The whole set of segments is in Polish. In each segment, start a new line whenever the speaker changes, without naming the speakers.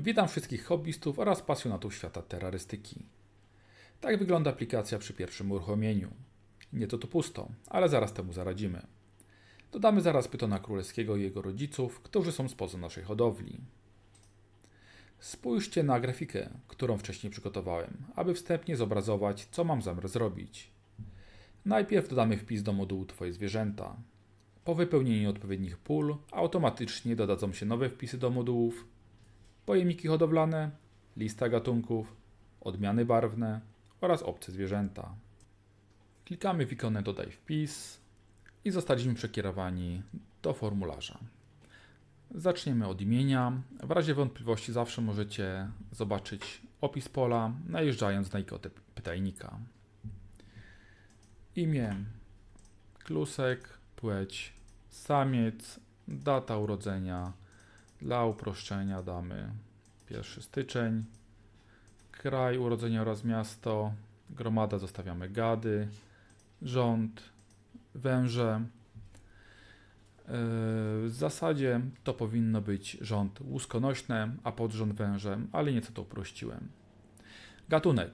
Witam wszystkich hobbystów oraz pasjonatów świata terrorystyki. Tak wygląda aplikacja przy pierwszym uruchomieniu. Nieco to pusto, ale zaraz temu zaradzimy. Dodamy zaraz pytona królewskiego i jego rodziców, którzy są spoza naszej hodowli. Spójrzcie na grafikę, którą wcześniej przygotowałem, aby wstępnie zobrazować, co mam zamiar zrobić. Najpierw dodamy wpis do modułu Twoje zwierzęta. Po wypełnieniu odpowiednich pól automatycznie dodadzą się nowe wpisy do modułów pojemniki hodowlane, lista gatunków, odmiany barwne oraz obce zwierzęta. Klikamy w ikonę Dodaj wpis i zostaliśmy przekierowani do formularza. Zaczniemy od imienia. W razie wątpliwości zawsze możecie zobaczyć opis pola, najeżdżając na ikonę pytajnika. Imię Klusek, płeć samiec, data urodzenia dla uproszczenia damy 1 styczeń. Kraj, urodzenie oraz miasto. Gromada zostawiamy gady. Rząd, węże. E, w zasadzie to powinno być rząd łuskonośny, a podrząd wężem, ale nieco to uprościłem. Gatunek.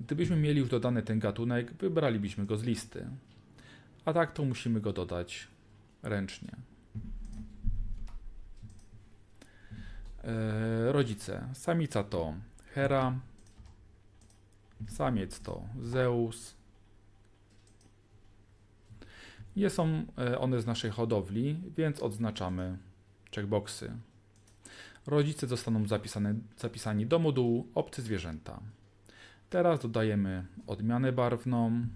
Gdybyśmy mieli już dodany ten gatunek, wybralibyśmy go z listy. A tak to musimy go dodać ręcznie. E, rodzice. Samica to Hera, samiec to Zeus. Nie są e, one z naszej hodowli, więc odznaczamy checkboxy. Rodzice zostaną zapisane, zapisani do modułu obcy zwierzęta. Teraz dodajemy odmianę barwną.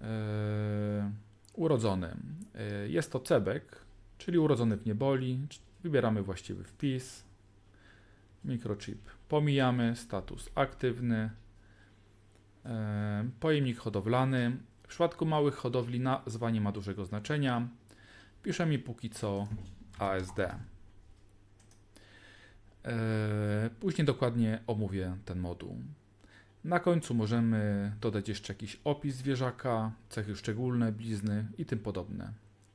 Yy, e, urodzony. Y, jest to cebek, czyli urodzony w nieboli. Wybieramy właściwy wpis. Mikrochip pomijamy, status aktywny, y, pojemnik hodowlany. W przypadku małych hodowli nazwa nie ma dużego znaczenia. Piszemy póki co ASD. Y, później dokładnie omówię ten moduł. Na końcu możemy dodać jeszcze jakiś opis zwierzaka, cechy szczególne, blizny i tym podobne.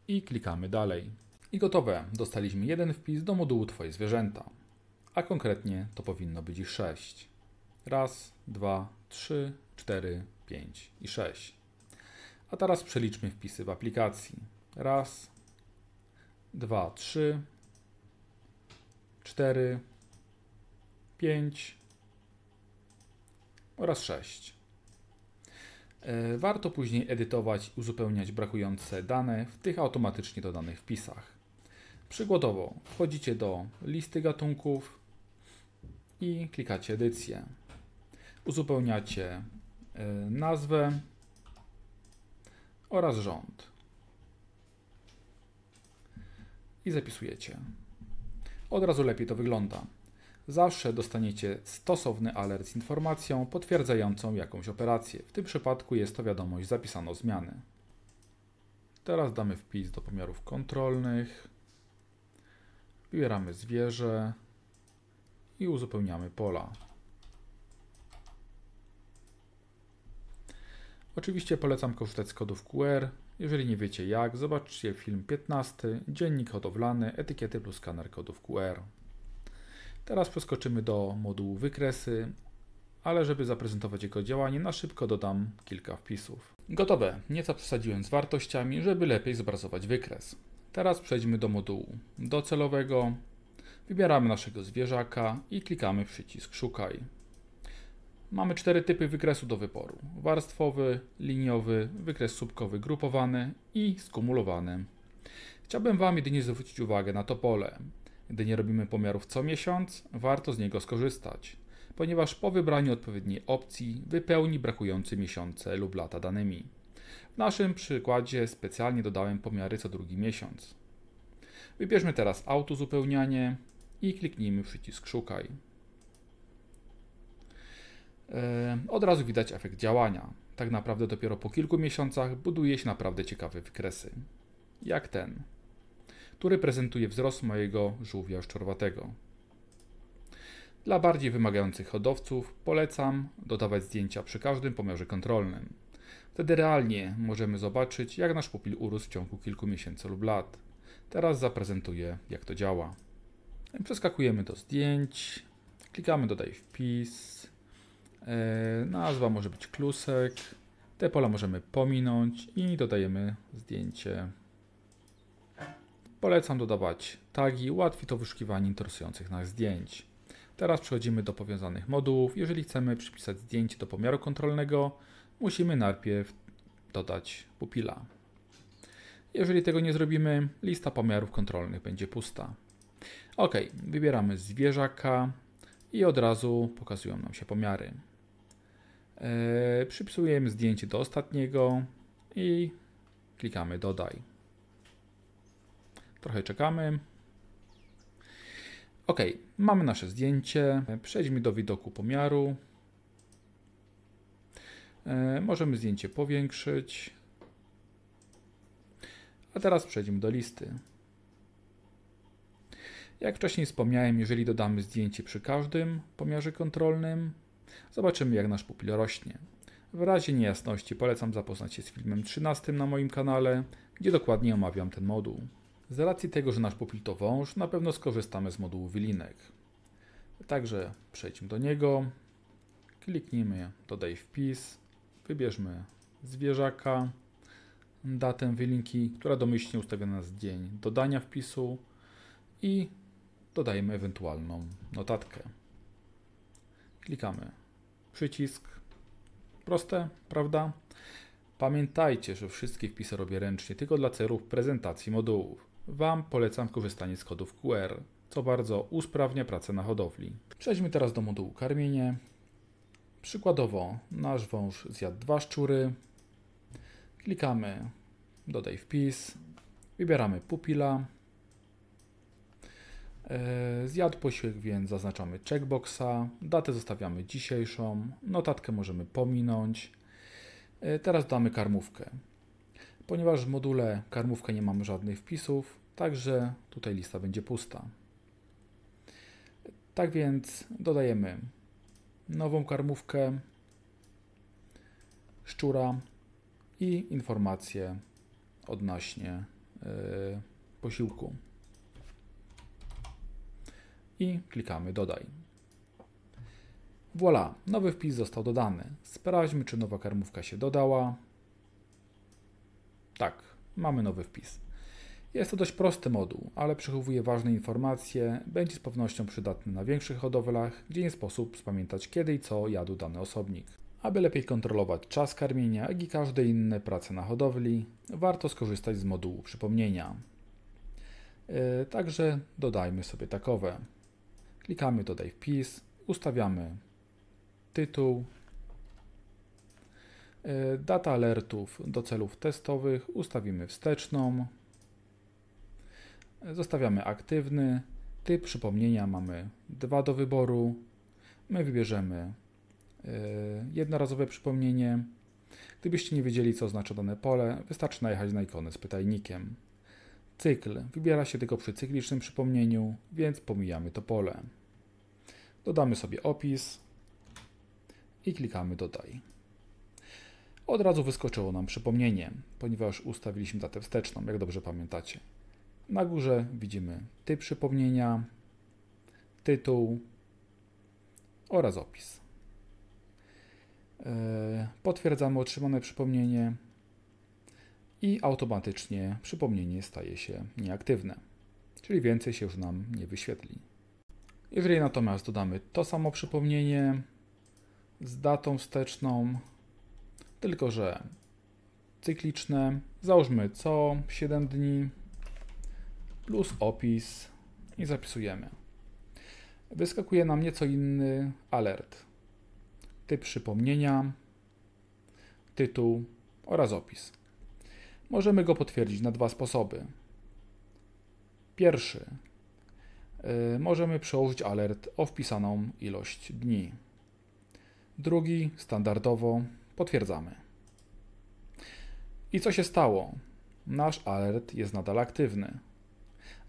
I klikamy dalej. I gotowe, dostaliśmy jeden wpis do modułu Twoje zwierzęta. A konkretnie to powinno być ich 6. Raz, dwa, trzy, cztery, pięć i sześć. A teraz przeliczmy wpisy w aplikacji. Raz, dwa, trzy, cztery, pięć oraz 6. E, warto później edytować i uzupełniać brakujące dane w tych automatycznie dodanych wpisach. Przykładowo wchodzicie do listy gatunków i klikacie edycję. Uzupełniacie e, nazwę oraz rząd. I zapisujecie. Od razu lepiej to wygląda zawsze dostaniecie stosowny alert z informacją potwierdzającą jakąś operację. W tym przypadku jest to wiadomość zapisano zmiany. Teraz damy wpis do pomiarów kontrolnych, wybieramy zwierzę i uzupełniamy pola. Oczywiście polecam korzystać z kodów QR. Jeżeli nie wiecie jak, zobaczcie film 15, dziennik hodowlany, etykiety plus skaner kodów QR. Teraz przeskoczymy do modułu wykresy, ale żeby zaprezentować jego działanie, na szybko dodam kilka wpisów. Gotowe, nieco przesadziłem z wartościami, żeby lepiej zobrazować wykres. Teraz przejdźmy do modułu docelowego, wybieramy naszego zwierzaka i klikamy przycisk szukaj. Mamy cztery typy wykresu do wyboru. Warstwowy, liniowy, wykres słupkowy grupowany i skumulowany. Chciałbym Wam jedynie zwrócić uwagę na to pole. Gdy nie robimy pomiarów co miesiąc, warto z niego skorzystać, ponieważ po wybraniu odpowiedniej opcji wypełni brakujące miesiące lub lata danymi. W naszym przykładzie specjalnie dodałem pomiary co drugi miesiąc. Wybierzmy teraz autozupełnianie i kliknijmy przycisk szukaj. E, od razu widać efekt działania. Tak naprawdę dopiero po kilku miesiącach buduje się naprawdę ciekawe wykresy. Jak ten który prezentuje wzrost mojego żółwia szczorwatego. Dla bardziej wymagających hodowców polecam dodawać zdjęcia przy każdym pomiarze kontrolnym. Wtedy realnie możemy zobaczyć, jak nasz pupil urósł w ciągu kilku miesięcy lub lat. Teraz zaprezentuję, jak to działa. Przeskakujemy do zdjęć, klikamy dodaj wpis, e, nazwa może być klusek, te pola możemy pominąć i dodajemy zdjęcie Polecam dodawać tagi, ułatwi to wyszukiwanie interesujących nas zdjęć. Teraz przechodzimy do powiązanych modułów. Jeżeli chcemy przypisać zdjęcie do pomiaru kontrolnego, musimy najpierw dodać pupila. Jeżeli tego nie zrobimy, lista pomiarów kontrolnych będzie pusta. Ok, wybieramy zwierzaka i od razu pokazują nam się pomiary. Eee, przypisujemy zdjęcie do ostatniego i klikamy dodaj. Trochę czekamy. Ok, mamy nasze zdjęcie. Przejdźmy do widoku pomiaru. E, możemy zdjęcie powiększyć. A teraz przejdźmy do listy. Jak wcześniej wspomniałem, jeżeli dodamy zdjęcie przy każdym pomiarze kontrolnym, zobaczymy jak nasz pupil rośnie. W razie niejasności polecam zapoznać się z filmem 13 na moim kanale, gdzie dokładnie omawiam ten moduł. Z racji tego, że nasz pupil to wąż, na pewno skorzystamy z modułu wilinek. Także przejdźmy do niego, kliknijmy dodaj wpis, wybierzmy zwierzaka, datę wilinki, która domyślnie ustawiona jest dzień dodania wpisu i dodajemy ewentualną notatkę. Klikamy przycisk. Proste, prawda? Pamiętajcie, że wszystkie wpisy robię ręcznie tylko dla celów prezentacji modułów. Wam polecam korzystanie z kodów QR, co bardzo usprawnia pracę na hodowli. Przejdźmy teraz do modułu karmienie. Przykładowo nasz wąż zjadł dwa szczury. Klikamy dodaj wpis, wybieramy pupila. E, zjadł posiłek, więc zaznaczamy checkboxa, datę zostawiamy dzisiejszą, notatkę możemy pominąć. E, teraz damy karmówkę. Ponieważ w module karmówka nie mamy żadnych wpisów, także tutaj lista będzie pusta. Tak więc dodajemy nową karmówkę, szczura i informacje odnośnie yy, posiłku. I klikamy dodaj. Voilà, nowy wpis został dodany. Sprawdźmy, czy nowa karmówka się dodała. Tak, mamy nowy wpis. Jest to dość prosty moduł, ale przechowuje ważne informacje, będzie z pewnością przydatny na większych hodowlach, gdzie nie sposób spamiętać kiedy i co jadł dany osobnik. Aby lepiej kontrolować czas karmienia, jak i każde inne prace na hodowli, warto skorzystać z modułu przypomnienia. Yy, także dodajmy sobie takowe. Klikamy dodaj wpis, ustawiamy tytuł, E, data alertów do celów testowych ustawimy wsteczną. E, zostawiamy aktywny. Typ przypomnienia mamy dwa do wyboru. My wybierzemy e, jednorazowe przypomnienie. Gdybyście nie wiedzieli, co oznacza dane pole, wystarczy najechać na ikonę z pytajnikiem. Cykl wybiera się tylko przy cyklicznym przypomnieniu, więc pomijamy to pole. Dodamy sobie opis i klikamy dodaj od razu wyskoczyło nam przypomnienie, ponieważ ustawiliśmy datę wsteczną, jak dobrze pamiętacie. Na górze widzimy typ przypomnienia, tytuł oraz opis. E, potwierdzamy otrzymane przypomnienie i automatycznie przypomnienie staje się nieaktywne, czyli więcej się już nam nie wyświetli. Jeżeli natomiast dodamy to samo przypomnienie z datą wsteczną, tylko że cykliczne, załóżmy co 7 dni plus opis i zapisujemy. Wyskakuje nam nieco inny alert. Typ przypomnienia, tytuł oraz opis. Możemy go potwierdzić na dwa sposoby. Pierwszy. Y, możemy przełożyć alert o wpisaną ilość dni. Drugi standardowo Potwierdzamy. I co się stało? Nasz alert jest nadal aktywny,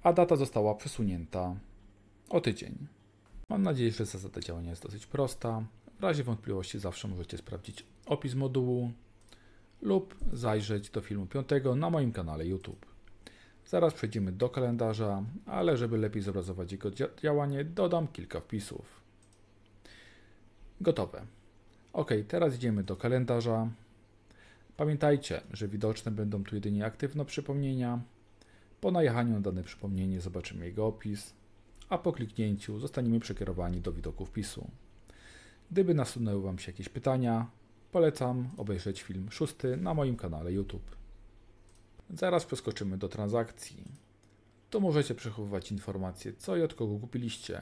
a data została przesunięta o tydzień. Mam nadzieję, że zasada działania jest dosyć prosta. W razie wątpliwości zawsze możecie sprawdzić opis modułu lub zajrzeć do filmu 5 na moim kanale YouTube. Zaraz przejdziemy do kalendarza, ale żeby lepiej zobrazować jego działanie, dodam kilka wpisów. Gotowe. Ok, teraz idziemy do kalendarza. Pamiętajcie, że widoczne będą tu jedynie aktywne przypomnienia. Po najechaniu na dane przypomnienie zobaczymy jego opis, a po kliknięciu zostaniemy przekierowani do widoku wpisu. Gdyby nasunęły Wam się jakieś pytania, polecam obejrzeć film szósty na moim kanale YouTube. Zaraz przeskoczymy do transakcji. Tu możecie przechowywać informacje, co i od kogo kupiliście,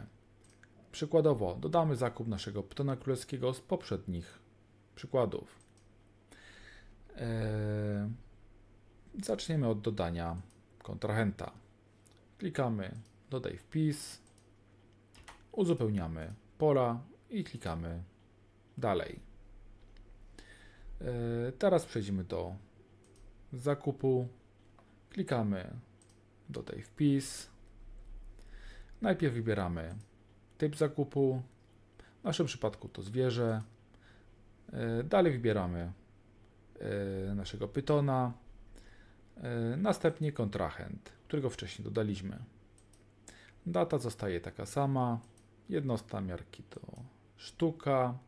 Przykładowo dodamy zakup naszego ptona królewskiego z poprzednich przykładów. Eee, zaczniemy od dodania kontrahenta. Klikamy dodaj wpis, uzupełniamy pola i klikamy dalej. Eee, teraz przejdziemy do zakupu. Klikamy dodaj wpis. Najpierw wybieramy typ zakupu, w naszym przypadku to zwierzę. E, dalej wybieramy e, naszego pytona, e, następnie kontrahent, którego wcześniej dodaliśmy. Data zostaje taka sama, jednostka miarki to sztuka,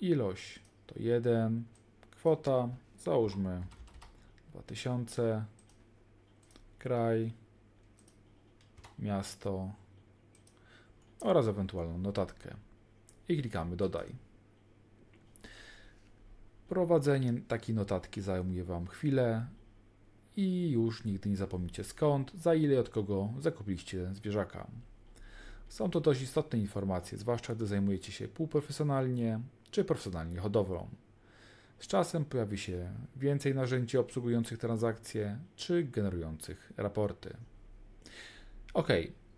ilość to 1, kwota załóżmy 2000, kraj, miasto oraz ewentualną notatkę. I klikamy dodaj. Prowadzenie takiej notatki zajmuje Wam chwilę i już nigdy nie zapomnicie skąd, za ile od kogo zakupiliście zwierzaka. Są to dość istotne informacje, zwłaszcza gdy zajmujecie się półprofesjonalnie czy profesjonalnie hodowlą. Z czasem pojawi się więcej narzędzi obsługujących transakcje czy generujących raporty. OK,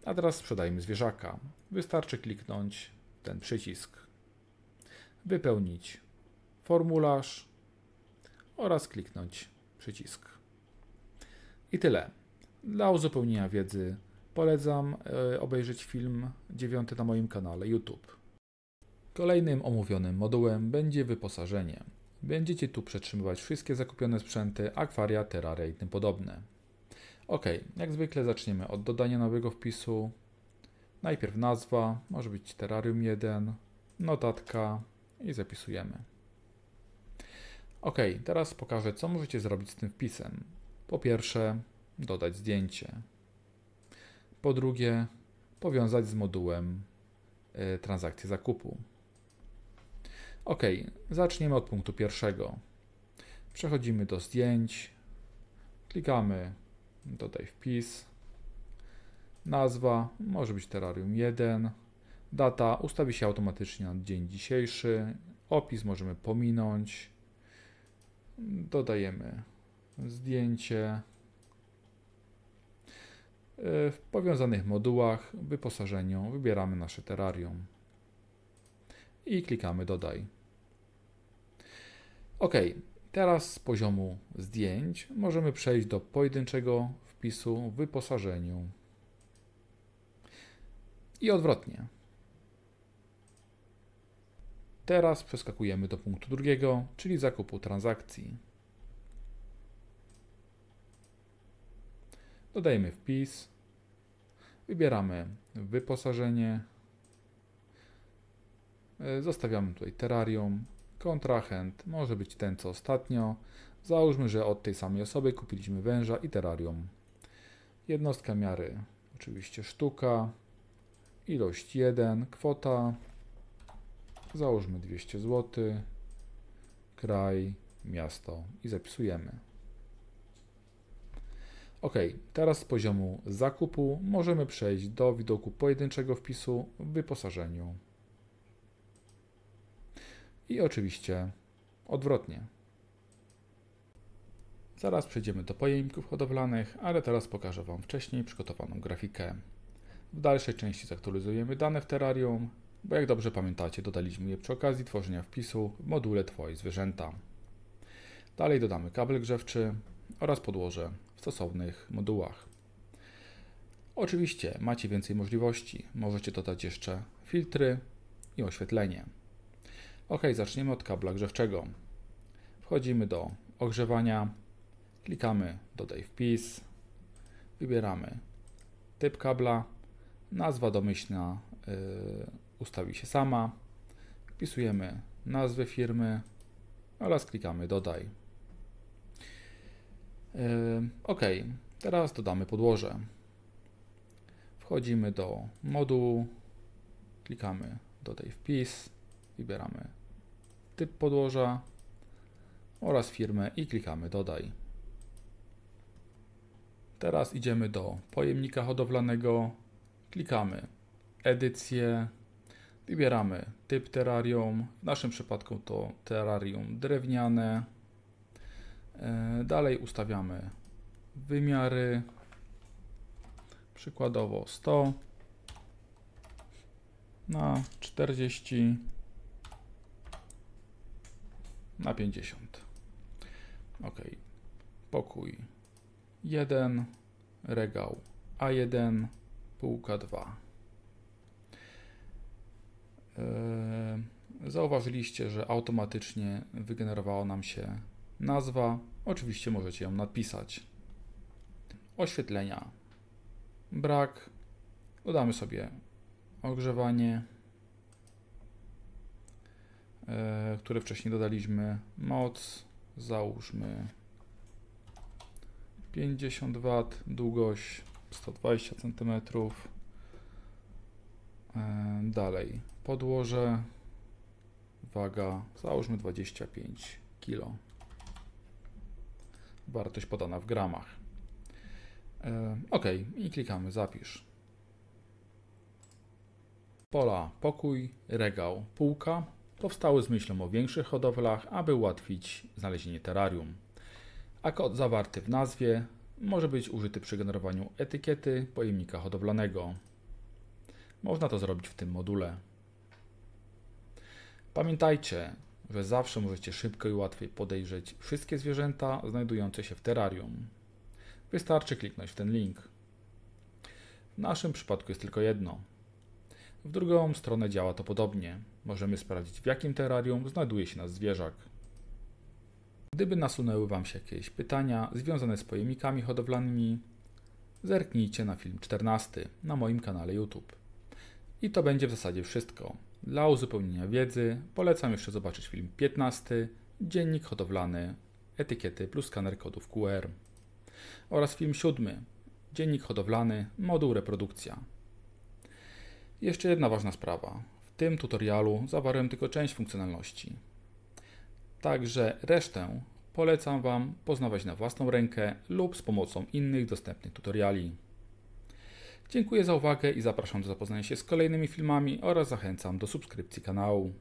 a teraz sprzedajmy zwierzaka. Wystarczy kliknąć ten przycisk. Wypełnić formularz oraz kliknąć przycisk. I tyle. Dla uzupełnienia wiedzy polecam e, obejrzeć film 9 na moim kanale YouTube. Kolejnym omówionym modułem będzie wyposażenie. Będziecie tu przetrzymywać wszystkie zakupione sprzęty, akwaria, terraria i tym podobne. Ok, jak zwykle zaczniemy od dodania nowego wpisu. Najpierw nazwa, może być terrarium 1, notatka i zapisujemy. Ok, teraz pokażę co możecie zrobić z tym wpisem. Po pierwsze, dodać zdjęcie. Po drugie, powiązać z modułem y, transakcję zakupu. Ok, zaczniemy od punktu pierwszego. Przechodzimy do zdjęć, klikamy dodaj wpis, nazwa, może być terrarium 1, data ustawi się automatycznie na dzień dzisiejszy, opis możemy pominąć, dodajemy zdjęcie. Yy, w powiązanych modułach wyposażeniu wybieramy nasze terrarium i klikamy dodaj. OK, Teraz z poziomu zdjęć możemy przejść do pojedynczego wpisu w wyposażeniu. I odwrotnie. Teraz przeskakujemy do punktu drugiego, czyli zakupu transakcji. Dodajemy wpis, wybieramy wyposażenie, zostawiamy tutaj terrarium, Kontrahent może być ten co ostatnio. Załóżmy, że od tej samej osoby kupiliśmy węża i terarium. Jednostka miary oczywiście sztuka. Ilość 1, kwota załóżmy 200 zł. Kraj, miasto i zapisujemy. Ok, teraz z poziomu zakupu możemy przejść do widoku pojedynczego wpisu w wyposażeniu i oczywiście odwrotnie. Zaraz przejdziemy do pojemników hodowlanych, ale teraz pokażę Wam wcześniej przygotowaną grafikę. W dalszej części zaktualizujemy dane w terrarium, bo jak dobrze pamiętacie dodaliśmy je przy okazji tworzenia wpisu w module Twoje zwierzęta. Dalej dodamy kabel grzewczy oraz podłoże w stosownych modułach. Oczywiście macie więcej możliwości, możecie dodać jeszcze filtry i oświetlenie. Ok, zaczniemy od kabla grzewczego. Wchodzimy do ogrzewania, klikamy dodaj wpis, wybieramy typ kabla, nazwa domyślna yy, ustawi się sama, wpisujemy nazwę firmy oraz klikamy dodaj. Yy, ok, teraz dodamy podłoże. Wchodzimy do modułu, klikamy dodaj wpis, Wybieramy typ podłoża oraz firmę i klikamy dodaj. Teraz idziemy do pojemnika hodowlanego, klikamy edycję, wybieramy typ terrarium, w naszym przypadku to terrarium drewniane. E, dalej ustawiamy wymiary, przykładowo 100 na 40 na 50. Ok. Pokój 1, regał A1, półka 2. zauważyliście, że automatycznie wygenerowała nam się nazwa. Oczywiście możecie ją napisać. Oświetlenia. Brak. Dodamy sobie ogrzewanie. E, które wcześniej dodaliśmy. Moc, załóżmy 50 W, długość 120 cm. E, dalej, podłoże, waga, załóżmy 25 kg. Wartość podana w gramach. E, OK i klikamy zapisz. Pola pokój, regał, półka, Powstały z myślą o większych hodowlach, aby ułatwić znalezienie terrarium. A kod zawarty w nazwie może być użyty przy generowaniu etykiety pojemnika hodowlanego. Można to zrobić w tym module. Pamiętajcie, że zawsze możecie szybko i łatwiej podejrzeć wszystkie zwierzęta znajdujące się w terrarium. Wystarczy kliknąć w ten link. W naszym przypadku jest tylko jedno. W drugą stronę działa to podobnie możemy sprawdzić w jakim terrarium znajduje się nasz zwierzak. Gdyby nasunęły Wam się jakieś pytania związane z pojemnikami hodowlanymi, zerknijcie na film 14 na moim kanale YouTube. I to będzie w zasadzie wszystko. Dla uzupełnienia wiedzy polecam jeszcze zobaczyć film 15 Dziennik hodowlany, etykiety plus skaner kodów QR oraz film 7 Dziennik hodowlany, moduł reprodukcja. Jeszcze jedna ważna sprawa. W tym tutorialu zawarłem tylko część funkcjonalności. Także resztę polecam Wam poznawać na własną rękę lub z pomocą innych dostępnych tutoriali. Dziękuję za uwagę i zapraszam do zapoznania się z kolejnymi filmami oraz zachęcam do subskrypcji kanału.